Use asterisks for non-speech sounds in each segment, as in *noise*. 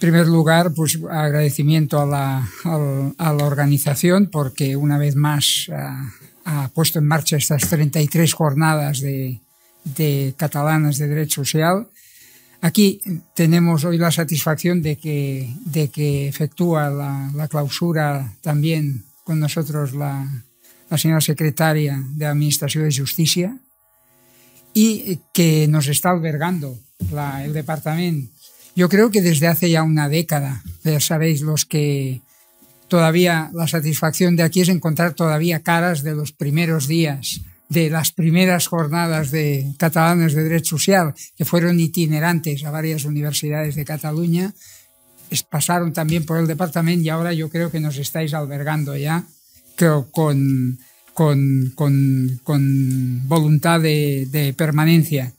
primer lugar, pues agradecimiento a la, a la organización porque una vez más ah, ha, puesto en marcha estas 33 jornadas de, de catalanas de derecho social. Aquí tenemos hoy la satisfacción de que, de que efectúa la, la clausura también con nosotros la, la señora secretaria de Administración de Justicia y que nos está albergando el departamento yo creo que desde hace ya una década, ya sabéis los que todavía la satisfacción de aquí es encontrar todavía caras de los primeros días, de las primeras jornadas de catalanes de Derecho Social, que fueron itinerantes a varias universidades de Cataluña, pasaron también por el departamento y ahora yo creo que nos estáis albergando ya creo, con, voluntad de permanencia.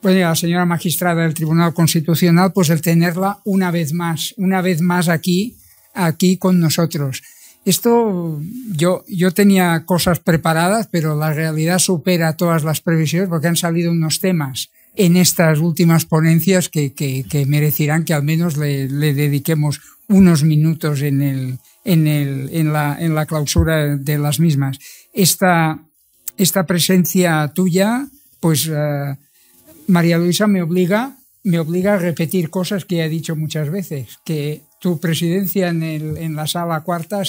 Bueno, la señora magistrada del Tribunal Constitucional, pues el tenerla una vez más, una vez más aquí, aquí con nosotros. Esto yo, yo tenía cosas preparadas, pero la realidad supera todas las previsiones porque han salido unos temas en estas últimas ponencias que, que, que merecerán que al menos le, le dediquemos unos minutos en, el, en, el, en, la, en, la, clausura de las mismas. Esta, esta presencia tuya, pues... Eh, María Luisa me obliga, me obliga a repetir cosas que he dicho muchas veces, que tu presidencia en, la sala cuarta ha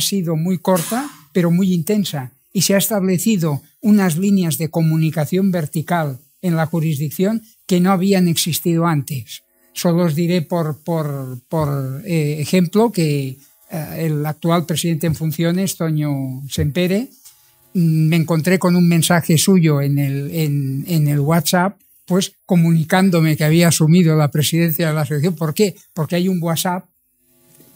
sido, muy corta, pero muy intensa, y se ha establecido unas líneas de comunicación vertical en la jurisdicción que no habían existido antes. Solo os diré por, eh, ejemplo que eh, el actual presidente en funciones, Toño Sempere, Mm, me encontré con un mensaje suyo en el, en, el WhatsApp, pues comunicándome que había asumido la presidencia de la asociación. ¿Por qué? Porque hay un WhatsApp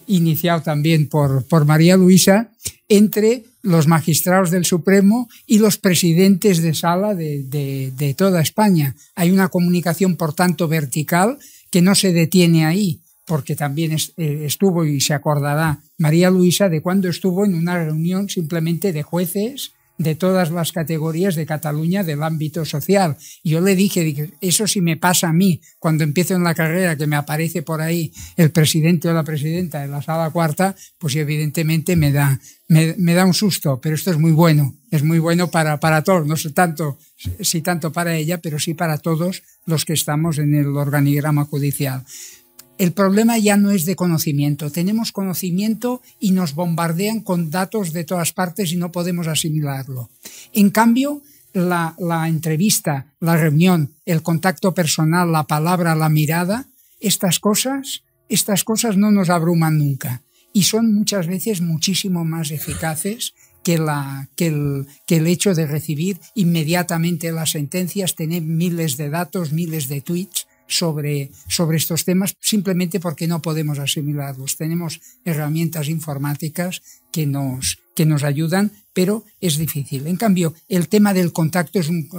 iniciado también por, por María Luisa entre los magistrados del Supremo y los presidentes de sala de toda España. Hay una comunicación, por tanto, vertical que no se detiene ahí, porque también eh, estuvo y se acordará María Luisa de cuando estuvo en una reunión simplemente de jueces de todas las categorías de Cataluña del ámbito social. Yo le dije, eso sí me pasa a mí, cuando empiezo en la carrera, que me aparece por ahí el presidente o la presidenta de la sala cuarta, pues evidentemente me da, me, da un susto, pero esto es muy bueno, es muy bueno para, para todos, no sé tanto, si tanto para ella, pero sí para todos los que estamos en el organigrama judicial el problema ya no es de conocimiento. Tenemos conocimiento y nos bombardean con datos de todas partes y no podemos asimilarlo. En cambio, la, entrevista, la reunión, el contacto personal, la palabra, la mirada, estas cosas, estas cosas no nos abruman nunca y son muchas veces muchísimo más eficaces que, que, el, que, el, hecho de recibir inmediatamente las sentencias, tener miles de datos, miles de tweets sobre, sobre estos temas simplemente porque no podemos asimilarlos. Tenemos herramientas informáticas que nos, ayudan, pero es difícil. En cambio, el tema del contacto es un,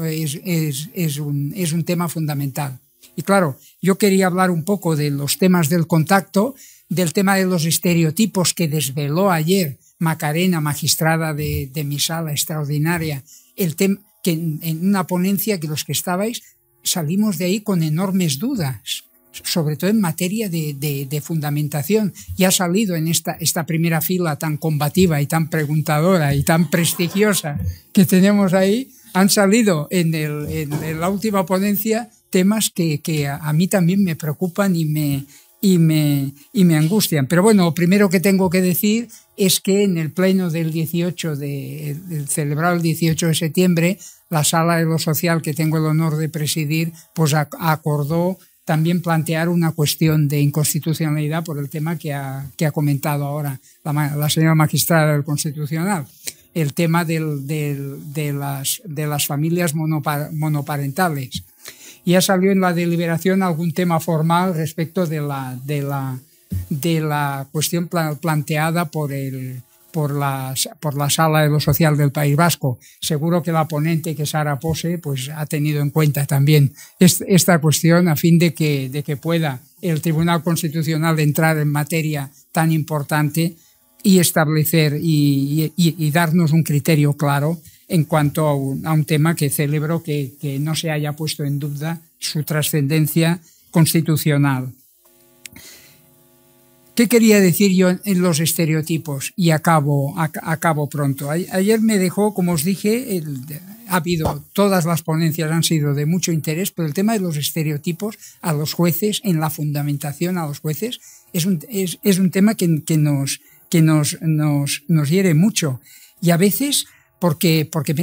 tema fundamental. Y claro, yo quería hablar un poco de los temas del contacto, del tema de los estereotipos que desveló ayer Macarena, magistrada de, de mi sala extraordinaria, el que en, una ponencia que los que estabais salimos de ahí con enormes dudas, sobre todo en materia de, de, fundamentación. Y ha salido en esta, esta, primera fila tan combativa y tan preguntadora y tan prestigiosa que tenemos ahí, han salido en, la última ponencia temas que, que a, mí también me preocupan y me, y me, y me angustian. Pero bueno, lo primero que tengo que decir es que en el pleno del 18, de, celebrado el 18 de septiembre, la sala de lo social que tengo el honor de presidir, pues acordó también plantear una cuestión de inconstitucionalidad por el tema que ha, comentado ahora la, señora magistrada del Constitucional, el tema del, del, de, las, de las familias monoparentales ya salió en la deliberación algún tema formal respecto de la, de la, de la cuestión planteada por el, por la, por la sala de lo social del País Vasco. Seguro que la ponente, que Sara Pose, pues ha tenido en cuenta también esta cuestión a fin de que, de que pueda el Tribunal Constitucional entrar en materia tan importante y establecer y darnos un criterio claro en cuanto a un, tema que celebro que, no se haya puesto en duda su trascendencia constitucional. ¿Qué quería decir yo en los estereotipos? Y acabo, pronto. ayer me dejó, como os dije, ha habido, todas las ponencias han sido de mucho interés, pero el tema de los estereotipos a los jueces, en la fundamentación a los jueces, es un, es, un tema que, nos hiere mucho. Y a veces porque, porque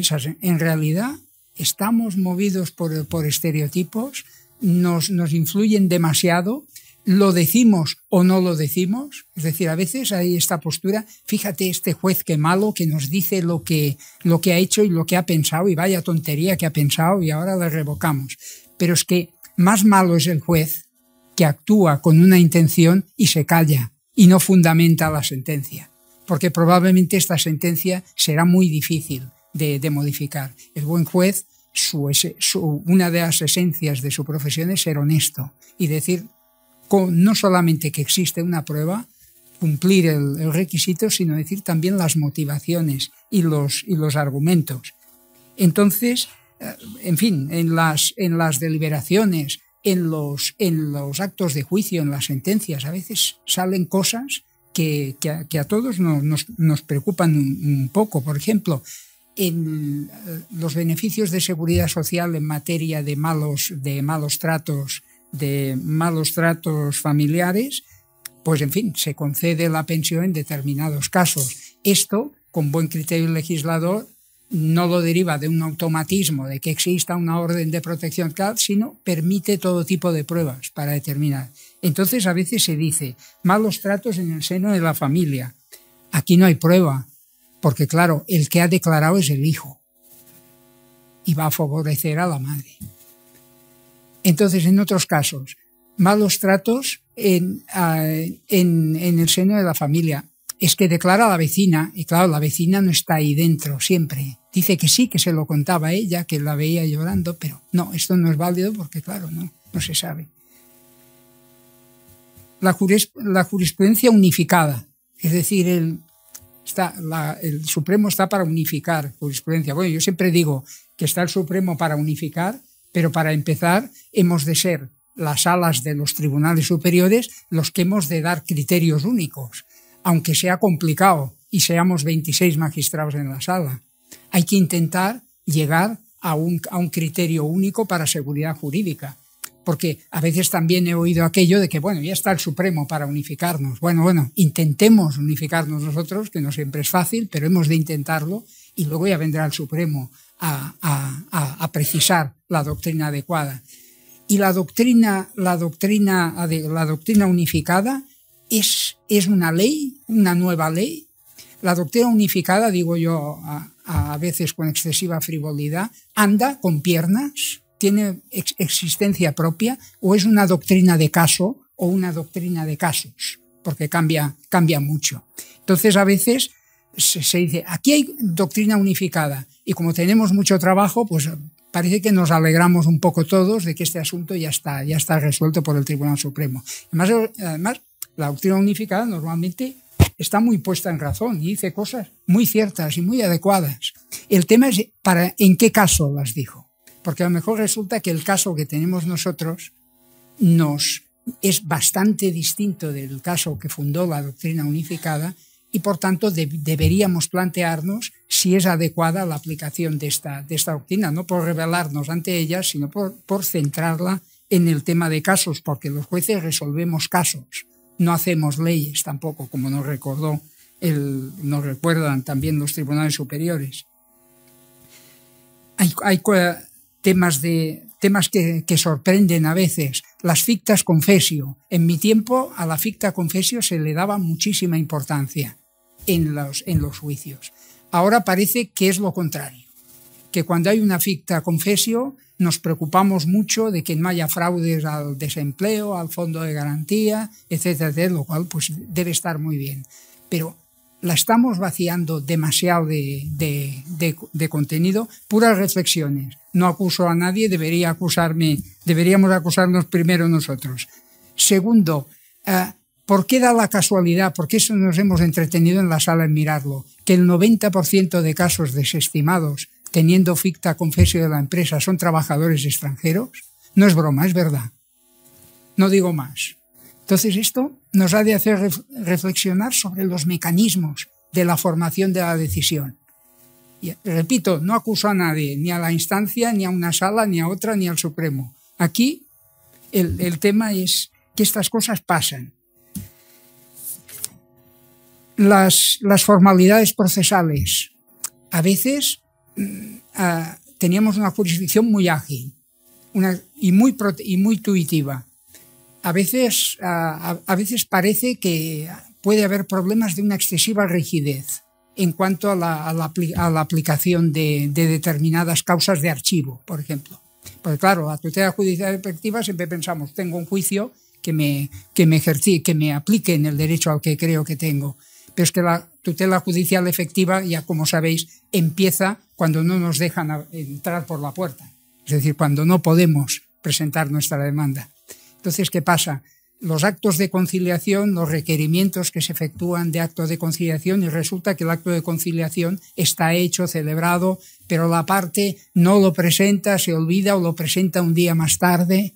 en realidad estamos movidos por, estereotipos, nos, influyen demasiado, lo decimos o no lo decimos, es decir, a veces hay esta postura, fíjate este juez que malo que nos dice lo que, lo que ha hecho y lo que ha pensado y vaya tontería que ha pensado y ahora le revocamos. Pero es que más malo es el juez que actúa con una intención y se calla y no fundamenta la sentencia porque probablemente esta sentencia será muy difícil de, modificar. El buen juez, una de las esencias de su profesión es ser honesto y decir no solamente que existe una prueba, cumplir el, requisito, sino decir también las motivaciones y los, los argumentos. Entonces, eh, en fin, en las, en las deliberaciones, en los, en los actos de juicio, en las sentencias, a veces salen cosas que, a, todos nos, preocupan un, poco. Por ejemplo, en eh, los beneficios de seguridad social en materia de malos, de malos tratos, de malos tratos familiares, pues en fin, se concede la pensión en determinados casos. Esto, con buen criterio legislador, no lo deriva de un automatismo de que exista una orden de protección, sino permite todo tipo de pruebas para determinar. Entonces a veces se dice malos tratos en el seno de la familia. Aquí no hay prueba, porque claro, el que ha declarado es el hijo y va a favorecer a la madre. Entonces, en otros casos, malos tratos en, ah, en el seno de la familia es que declara la vecina, y claro, la vecina no está ahí dentro siempre. Dice que sí, que se lo contaba ella, que la veía llorando, pero no, esto no es válido porque, claro, no, no se sabe. La, jurisprudencia unificada, es decir, el, está, el Supremo está para unificar jurisprudencia. Bueno, yo siempre digo que está el Supremo para unificar, pero para empezar hemos de ser las alas de los tribunales superiores los que hemos de dar criterios únicos aunque sea complicado y seamos 26 magistrados en la sala. Hay que intentar llegar a un, a un criterio único para seguridad jurídica porque a veces también he oído aquello de que, bueno, ya está el Supremo para unificarnos. Bueno, bueno, intentemos unificarnos nosotros, que no siempre es fácil, pero hemos de intentarlo y luego ya vendrá el Supremo a, a, a, precisar la doctrina adecuada. Y la doctrina, la doctrina, la doctrina unificada es, una ley, una nueva ley. La doctrina unificada, digo yo a, veces con excesiva frivolidad, anda con piernas, tiene existencia propia o es una doctrina de caso o una doctrina de casos, porque cambia, cambia mucho. Entonces a veces se, dice, aquí hay doctrina unificada y como tenemos mucho trabajo, pues parece que nos alegramos un poco todos de que este asunto ya está, ya está resuelto por el Tribunal Supremo. además la doctrina unificada normalmente está muy puesta en razón y dice cosas muy ciertas y muy adecuadas. El tema es para en qué caso las dijo, porque a lo mejor resulta que el caso que tenemos nosotros nos es bastante distinto del caso que fundó la doctrina unificada y por tanto deberíamos plantearnos si es adecuada la aplicación de esta, de esta doctrina, no por rebelarnos ante ella, sino por, por centrarla en el tema de casos, porque los jueces resolvemos casos no hacemos leyes tampoco, como nos recordó el, nos recuerdan también los tribunales superiores. Hay, temas, que, sorprenden a veces. Las fictas confesio. En mi tiempo a la ficta confesio se le daba muchísima importancia en los, en los juicios. Ahora parece que es lo contrario, que cuando hay una ficta confesio nos preocupamos mucho de que no haya fraudes al desempleo, al fondo de garantía, etcétera, etcétera, lo cual pues debe estar muy bien. Pero la estamos vaciando demasiado de, contenido, puras reflexiones. No acuso a nadie, debería acusarme, deberíamos acusarnos primero nosotros. Segundo, eh, ¿por qué da la casualidad? ¿Por qué nos hemos entretenido en la sala en mirarlo? Que el 90% de casos desestimados teniendo ficta confesión de la empresa, son trabajadores extranjeros, no es broma, es verdad. No digo más. Entonces esto nos ha de hacer reflexionar sobre los mecanismos de la formación de la decisión. Y, repito, no acuso a nadie, ni a la instancia, ni a una sala, ni a otra, ni al Supremo. Aquí el, tema es que estas cosas pasan. las formalidades procesales a veces Ah, teníamos una jurisdicción muy ágil y, muy intuitiva. A veces, ah, a, veces parece que puede haber problemas de una excesiva rigidez en cuanto a la, aplicación de, determinadas causas de archivo, por ejemplo. Porque claro, la tutela judicial efectiva siempre pensamos, tengo un juicio que me, que me que me aplique en el derecho al que creo que tengo. Pero es que la tutela judicial efectiva, ya como sabéis, empieza cuando no nos dejan entrar por la puerta, es decir, cuando no podemos presentar nuestra demanda. Entonces, ¿qué pasa? Los actos de conciliación, los requerimientos que se efectúan de acto de conciliación y resulta que el acto de conciliación está hecho, celebrado, pero la parte no lo presenta, se olvida o lo presenta un día más tarde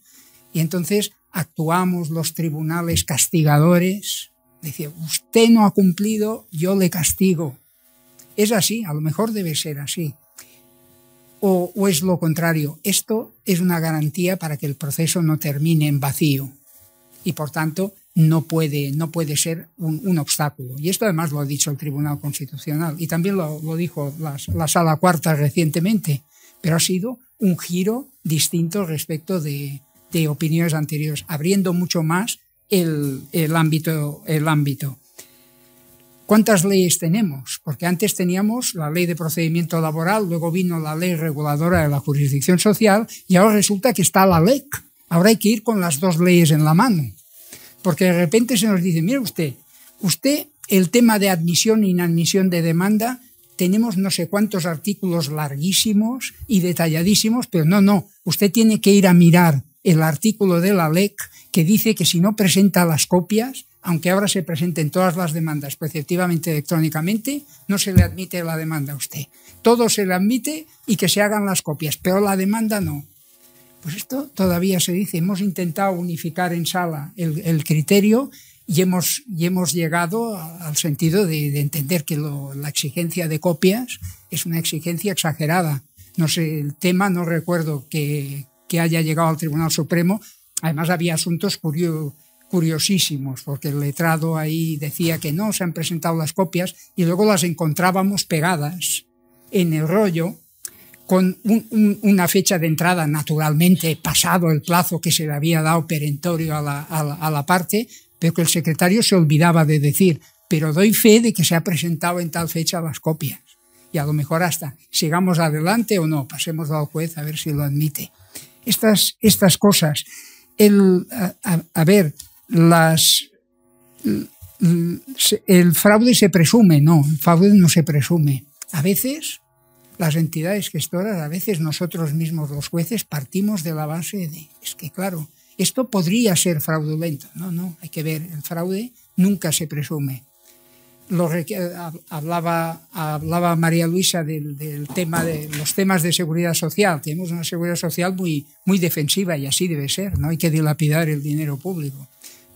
y entonces actuamos los tribunales castigadores. Dice, usted no ha cumplido, yo le castigo. Es así, a lo mejor debe ser así. O, es lo contrario. Esto es una garantía para que el proceso no termine en vacío y por tanto no puede, no puede ser un, obstáculo. Y esto además lo ha dicho el Tribunal Constitucional y también lo, dijo la, Sala Cuarta recientemente, pero ha sido un giro distinto respecto de, opiniones anteriores, abriendo mucho más el ámbito. El ámbito. ¿Cuántas leyes tenemos? Porque antes teníamos la ley de procedimiento laboral, luego vino la ley reguladora de la jurisdicción social y ahora resulta que está la LEC. Ahora hay que ir con las dos leyes en la mano. Porque de repente se nos dice, mire usted, usted el tema de admisión e inadmisión de demanda, tenemos no sé cuántos artículos larguísimos y detalladísimos, pero no, no, usted tiene que ir a mirar el artículo de la LEC que dice que si no presenta las copias aunque ahora se presenten todas las demandas preceptivamente electrónicamente, no se le admite la demanda a usted. Todo se le admite y que se hagan las copias, pero la demanda no. Pues esto todavía se dice, hemos intentado unificar en sala el, criterio y hemos, hemos llegado al sentido de, entender que la exigencia de copias es una exigencia exagerada. No sé, el tema no recuerdo que, que haya llegado al Tribunal Supremo. Además había asuntos curiosos curiosísimos, porque el letrado ahí decía que no, se han presentado las copias y luego las encontrábamos pegadas en el rollo con una fecha de entrada naturalmente pasado el plazo que se le había dado perentorio a la, parte, pero que el secretario se olvidaba de decir, pero doy fe de que se ha presentado en tal fecha las copias. Y a lo mejor hasta sigamos adelante o no, pasemos al juez a ver si lo admite. Estas, estas cosas, el, a ver, las el fraude se presume, no, el fraude no se presume. A veces las entidades gestoras, a veces nosotros mismos los jueces partimos de la base de, es que claro, esto podría ser fraudulento. No, no, hay que ver, el fraude nunca se presume. hablaba, hablaba María Luisa del, tema de los temas de seguridad social. Tenemos una seguridad social muy, muy defensiva y así debe ser. No hay que dilapidar el dinero público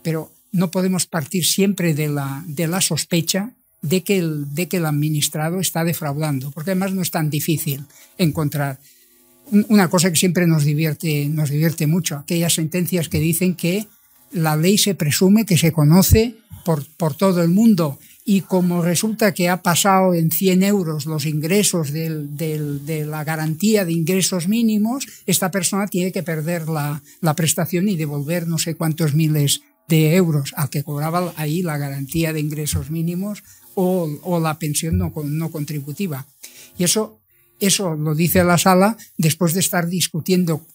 pero no podemos partir siempre de la, de la sospecha de que, el, de que el administrado está defraudando, porque además no es tan difícil encontrar. Una cosa que siempre nos divierte, nos divierte mucho, aquellas sentencias que dicen que la ley se presume que se conoce por, por todo el mundo y como resulta que ha pasado en 100 euros los ingresos de la garantía de ingresos mínimos, esta persona tiene que perder la, la prestación y devolver no sé cuántos miles de euros al que cobraba ahí la garantía de ingresos mínimos o, la pensión no, contributiva. Y eso eso lo dice la sala después de estar discutiendo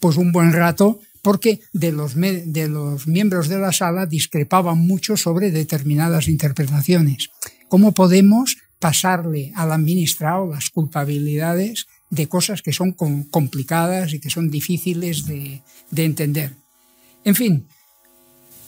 pues un buen rato porque de los, de los miembros de la sala discrepaban mucho sobre determinadas interpretaciones. ¿Cómo podemos pasarle al administrado las culpabilidades de cosas que son complicadas y que son difíciles de entender? En fin,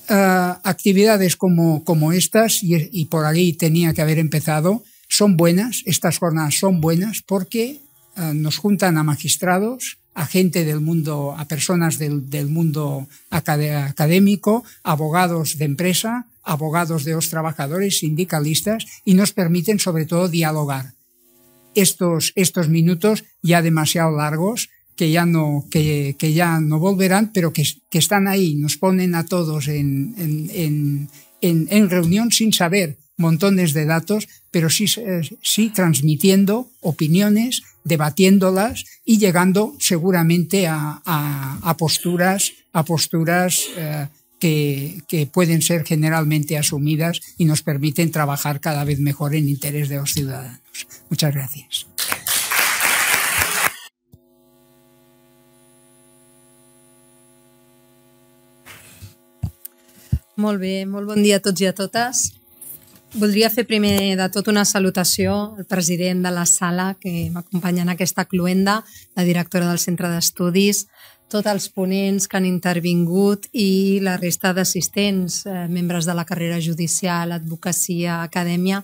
eh, actividades como, estas, y, por allí tenía que haber empezado, son buenas, estas jornadas son buenas porque eh, nos juntan a magistrados, a gente del mundo, a personas del, mundo académico, abogados de empresa, abogados de los trabajadores, sindicalistas, y nos permiten sobre todo dialogar. Estos, estos minutos ya demasiado largos que ya no, que, ya no volverán, pero que, están ahí, nos ponen a todos en, en, en, reunión sin saber montones de datos, pero sí, sí transmitiendo opiniones, debatiéndolas y llegando seguramente a, posturas, posturas eh, que, que, pueden ser generalmente asumidas y nos permiten trabajar cada vez mejor en interés de los ciudadanos. Muchas gracias. Molt bé, molt bon dia a tots i a totes. Voldria fer primer de tot una salutació al president de la sala que m'acompanya en aquesta cluenda, la directora del centre d'estudis, tots els ponents que han intervingut i la resta d'assistents, eh, membres de la carrera judicial, advocacia, acadèmia,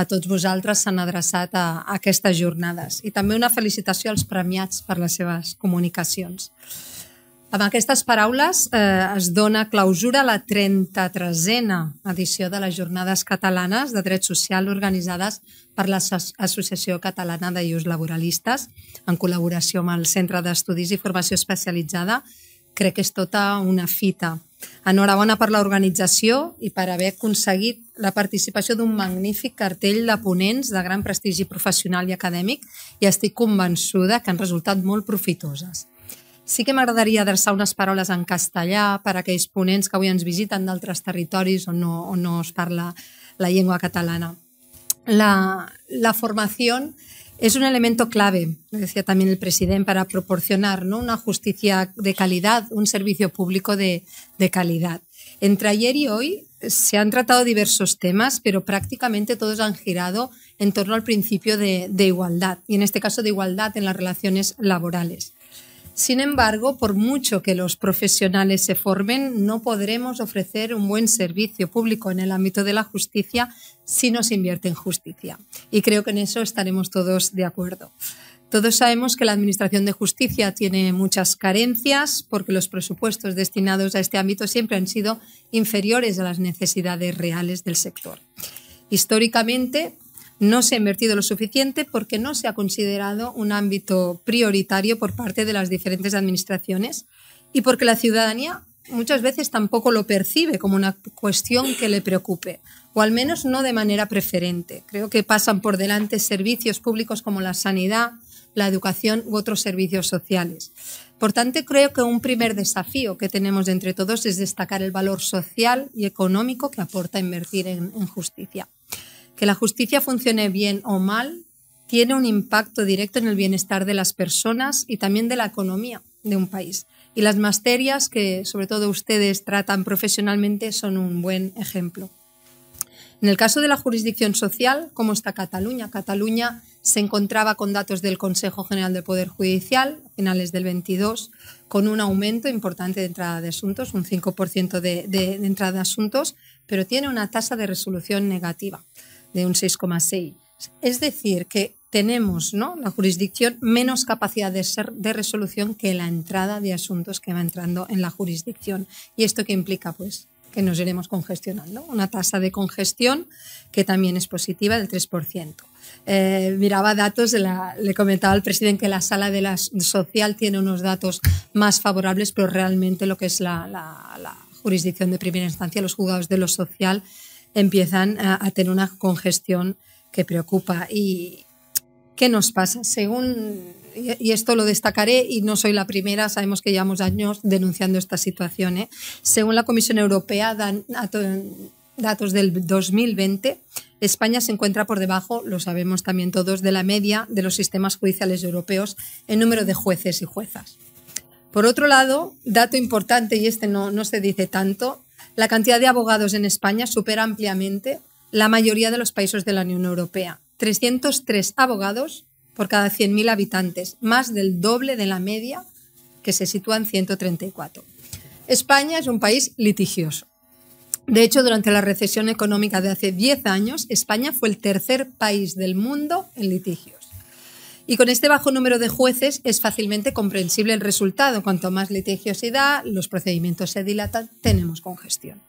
a tots vosaltres s'han adreçat a, a aquestes jornades. I també una felicitació als premiats per les seves comunicacions. Amb aquestes paraules eh, es dona clausura a la 33a edició de les Jornades Catalanes de Dret Social organitzades per l'Associació Catalana de Lluís Laboralistes en col·laboració amb el Centre d'Estudis i Formació Especialitzada. Crec que és tota una fita. Enhorabona per l'organització i per haver aconseguit la participació d'un magnífic cartell de ponents de gran prestigi professional i acadèmic i estic convençuda que han resultat molt profitoses. Sí que m'agradaria adreçar unas palabras en castellà para a aquells ponents que avui ens visiten d'altres territoris on no, no parla la lengua catalana. La, formación es un elemento clave, decía también el presidente, para proporcionar ¿no? una justicia de calidad, un servicio público de, de calidad. Entre ayer y hoy se han tratado diversos temas, pero prácticamente todos han girado en torno al principio de, de igualdad, y en este caso de igualdad en las relaciones laborales. Sin embargo, por mucho que los profesionales se formen, no podremos ofrecer un buen servicio público en el ámbito de la justicia si no se invierte en justicia. Y creo que en eso estaremos todos de acuerdo. Todos sabemos que la Administración de Justicia tiene muchas carencias porque los presupuestos destinados a este ámbito siempre han sido inferiores a las necesidades reales del sector. Históricamente, no se ha invertido lo suficiente porque no se ha considerado un ámbito prioritario por parte de las diferentes administraciones y porque la ciudadanía muchas veces tampoco lo percibe como una cuestión que le preocupe, o al menos no de manera preferente. Creo que pasan por delante servicios públicos como la sanidad, la educación u otros servicios sociales. Por tanto, creo que un primer desafío que tenemos entre todos es destacar el valor social y económico que aporta invertir en, justicia que la justicia funcione bien o mal tiene un impacto directo en el bienestar de las personas y también de la economía de un país. Y las materias que sobre todo ustedes tratan profesionalmente son un buen ejemplo. En el caso de la jurisdicción social, ¿cómo está Cataluña? Cataluña se encontraba con datos del Consejo General del Poder Judicial, a finales del 22, con un aumento importante de entrada de asuntos, un 5% de entrada de asuntos, pero tiene una tasa de resolución negativa de un 6,6. Es decir, que tenemos ¿no? la jurisdicción menos capacidad de, ser, de resolución que la entrada de asuntos que va entrando en la jurisdicción. ¿Y esto qué implica? Pues que nos iremos congestionando. Una tasa de congestión que también es positiva del 3%. Eh, miraba datos, le comentaba al presidente que la sala de la social tiene unos datos más favorables, pero realmente lo que es la, la jurisdicción de primera instancia, los juzgados de lo social, empiezan a, tener una congestión que preocupa. ¿Y qué nos pasa? Según, y esto lo destacaré, y no soy la primera, sabemos que llevamos años denunciando esta situación. ¿eh? Según la Comisión Europea, datos del 2020, España se encuentra por debajo, lo sabemos también todos, de la media de los sistemas judiciales europeos en número de jueces y juezas. Por otro lado, dato importante, y este no, no se dice tanto, la cantidad de abogados en España supera ampliamente la mayoría de los países de la Unión Europea. 303 abogados por cada 100.000 habitantes, más del doble de la media que se sitúa en 134. España es un país litigioso. De hecho, durante la recesión económica de hace 10 años, España fue el tercer país del mundo en litigios. Y con este bajo número de jueces es fácilmente comprensible el resultado. Cuanto más litigiosidad, los procedimientos se dilatan, tenemos congestión.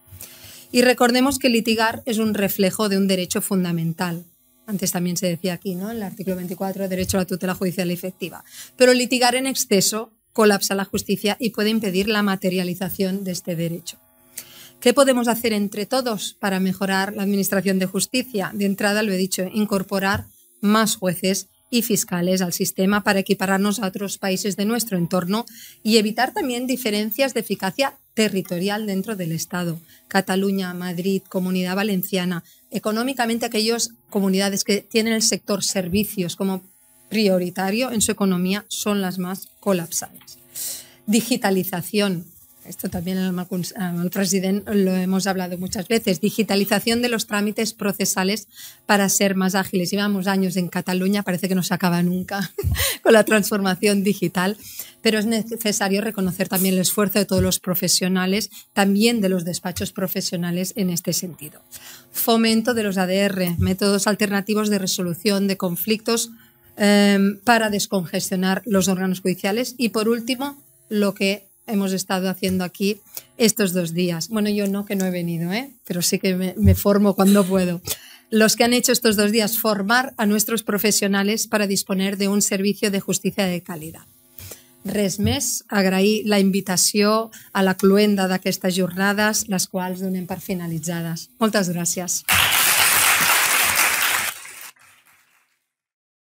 Y recordemos que litigar es un reflejo de un derecho fundamental. Antes también se decía aquí, ¿no? En el artículo 24, derecho a la tutela judicial efectiva. Pero litigar en exceso colapsa la justicia y puede impedir la materialización de este derecho. ¿Qué podemos hacer entre todos para mejorar la administración de justicia? De entrada, lo he dicho, incorporar más jueces y fiscales al sistema para equipararnos a otros países de nuestro entorno y evitar también diferencias de eficacia territorial dentro del Estado. Cataluña, Madrid, Comunidad Valenciana, económicamente aquellas comunidades que tienen el sector servicios como prioritario en su economía son las más colapsadas. Digitalización, esto también el, presidente lo hemos hablado muchas veces, digitalización de los trámites procesales para ser más ágiles. Llevamos años en Cataluña, parece que no se acaba nunca *laughs* con la transformación digital, pero es necesario reconocer también el esfuerzo de todos los profesionales, también de los despachos profesionales en este sentido. Fomento de los ADR, métodos alternativos de resolución de conflictos eh, para descongestionar los órganos judiciales y por último lo que hemos estado haciendo aquí estos dos días. Bueno, yo no, que no he venido, ¿eh? pero sí que me, formo cuando puedo. Los que han hecho estos dos días, formar a nuestros profesionales para disponer de un servicio de justicia de calidad. Res més, la invitación a la cluenda d'aquestes jornades, les quals donem par finalizadas. Muchas gracias.